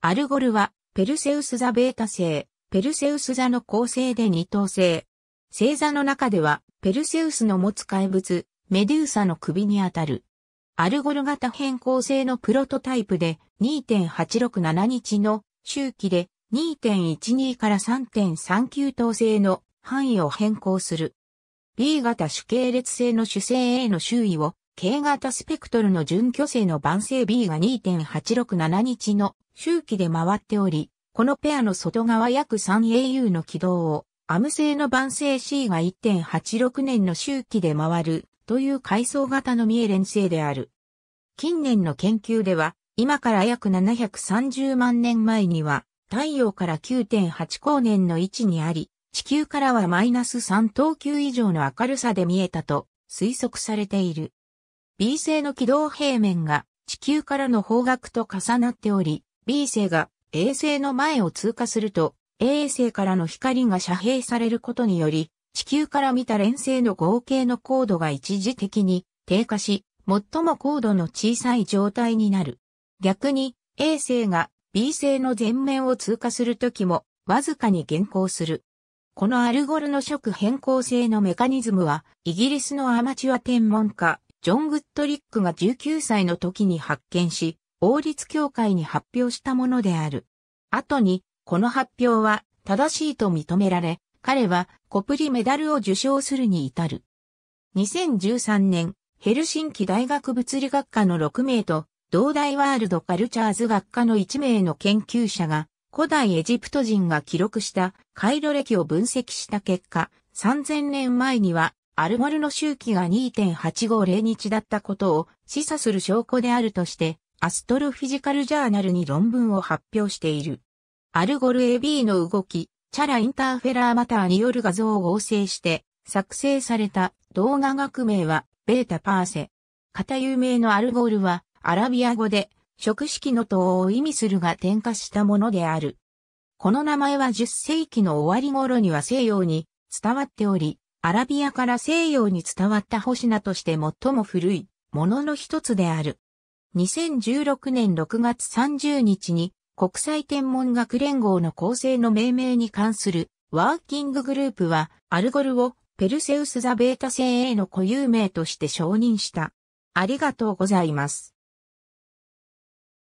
アルゴルは、ペルセウス座ベータ星、ペルセウス座の構成で二等星。星座の中では、ペルセウスの持つ怪物、メデューサの首にあたる。アルゴル型変更性のプロトタイプで2.867日の周期で2.12から3.39等星の範囲を変更する。B 型主系列星の主星 A の周囲を K 型スペクトルの準巨星の晩星 B が2.867日の周期で回っており、このペアの外側約 3au の軌道を、アム製の晩星 C が1.86年の周期で回るという階層型のミエレン製である。近年の研究では、今から約730万年前には、太陽から9.8光年の位置にあり、地球からはマイナス3等級以上の明るさで見えたと推測されている。B 星の軌道平面が地球からの方角と重なっており、B 星が A 星の前を通過すると、A 星からの光が遮蔽されることにより、地球から見た連星の合計の高度が一時的に低下し、最も高度の小さい状態になる。逆に、A 星が B 星の前面を通過するときも、わずかに減行する。このアルゴルの色変更性のメカニズムは、イギリスのアマチュア天文家、ジョン・グッドリックが19歳の時に発見し、王立協会に発表したものである。後に、この発表は正しいと認められ、彼はコプリメダルを受賞するに至る。2013年、ヘルシンキ大学物理学科の6名と、同大ワールドカルチャーズ学科の1名の研究者が、古代エジプト人が記録した回路歴を分析した結果、3000年前にはアルモルの周期が2.850日だったことを示唆する証拠であるとして、アストロフィジカルジャーナルに論文を発表している。アルゴル AB の動き、チャラインターフェラーマターによる画像を合成して作成された動画学名はベータパーセ。型有名のアルゴルはアラビア語で食式の塔を意味するが点火したものである。この名前は10世紀の終わり頃には西洋に伝わっており、アラビアから西洋に伝わった星名として最も古いものの一つである。2016年6月30日に国際天文学連合の構成の命名に関するワーキンググループはアルゴルをペルセウス・ザ・ベータ星 A の固有名として承認した。ありがとうございます。